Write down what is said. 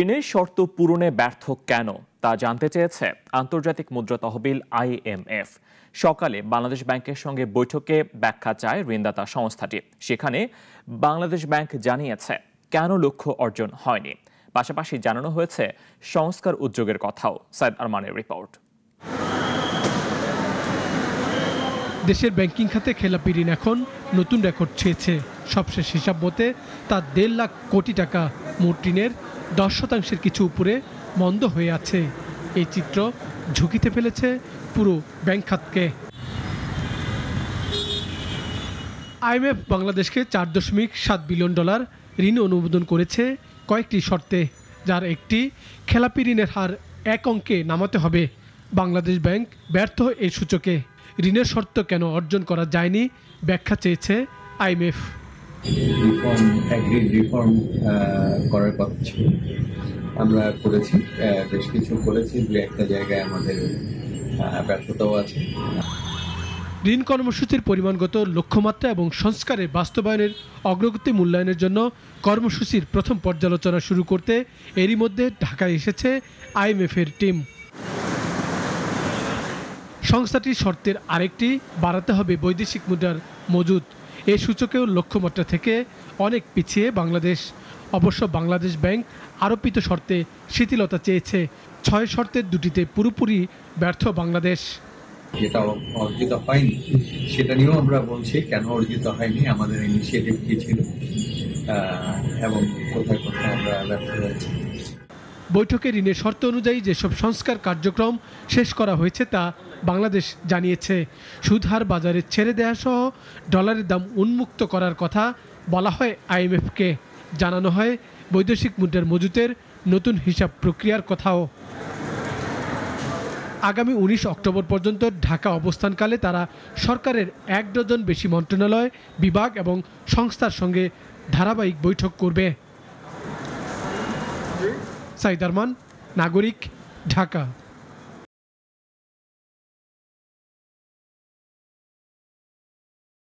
ঋণের শর্ত পূরণে ব্যর্থ কেন তা জানতে চেয়েছে আন্তর্জাতিক মুদ্রা তহবিল আইএমএফ সকালে বাংলাদেশ ব্যাংকের সঙ্গে বৈঠকে ব্যাখ্যা চায় ঋণদাতা সংস্থাটি সেখানে বাংলাদেশ ব্যাংক জানিয়েছে কেন লক্ষ্য অর্জন হয়নি পাশাপাশি জানানো হয়েছে সংস্কার উদ্যোগের কথাও সাইদ আরমানের রিপোর্ট দেশের ব্যাংকিং খাতে খেলাপি ঋণ এখন নতুন রেকর্ড ছেয়েছে সবশেষ হিসাব মতে তা দেড় লাখ কোটি টাকা মোট ঋণের দশ শতাংশের কিছু উপরে মন্দ হয়ে আছে এই চিত্র ঝুঁকিতে ফেলেছে পুরো ব্যাংক খাতকে আইএমএফ বাংলাদেশকে চার দশমিক সাত বিলিয়ন ডলার ঋণ অনুমোদন করেছে কয়েকটি শর্তে যার একটি খেলাপি ঋণের হার এক অঙ্কে নামাতে হবে বাংলাদেশ ব্যাংক ব্যর্থ এই সূচকে ঋণের শর্ত কেন অর্জন করা যায়নি ব্যাখ্যা চেয়েছে আইএমএফ রিফর্ম অ্যাগ্রি রিফর্ম করার কথা ছিল আমরা করেছি বেশ কিছু করেছি দু একটা জায়গায় আমাদের ব্যর্থতাও আছে ঋণ কর্মসূচির পরিমাণগত লক্ষ্যমাত্রা এবং সংস্কারে বাস্তবায়নের অগ্রগতি মূল্যায়নের জন্য কর্মসূচির প্রথম পর্যালোচনা শুরু করতে এরই মধ্যে ঢাকায় এসেছে আইএমএফের টিম সংস্থাটির শর্তের আরেকটি বাড়াতে হবে বৈদেশিক মুদ্রার মজুদ এ সূচকেও লক্ষ্যমাত্রা থেকে অনেক পিছিয়ে বাংলাদেশ অবশ্য বাংলাদেশ ব্যাংক আরোপিত শর্তে শিথিলতা চেয়েছে ছয় শর্তের দুটিতে পুরোপুরি ব্যর্থ বাংলাদেশ যেটা অর্জিত হয়নি সেটা নিয়েও আমরা বলছি কেন অর্জিত হয়নি আমাদের ইনিশিয়েটিভ কী ছিল এবং কোথায় কোথায় আমরা ব্যর্থ হয়েছি বৈঠকে ঋণের শর্ত অনুযায়ী যেসব সংস্কার কার্যক্রম শেষ করা হয়েছে তা বাংলাদেশ জানিয়েছে সুদহার বাজারে ছেড়ে সহ ডলারের দাম উন্মুক্ত করার কথা বলা হয় আইএমএফকে জানানো হয় বৈদেশিক মুদ্রার মজুতের নতুন হিসাব প্রক্রিয়ার কথাও আগামী উনিশ অক্টোবর পর্যন্ত ঢাকা অবস্থানকালে তারা সরকারের এক ডজন বেশি মন্ত্রণালয় বিভাগ এবং সংস্থার সঙ্গে ধারাবাহিক বৈঠক করবে সাইদারমান নাগরিক ঢাকা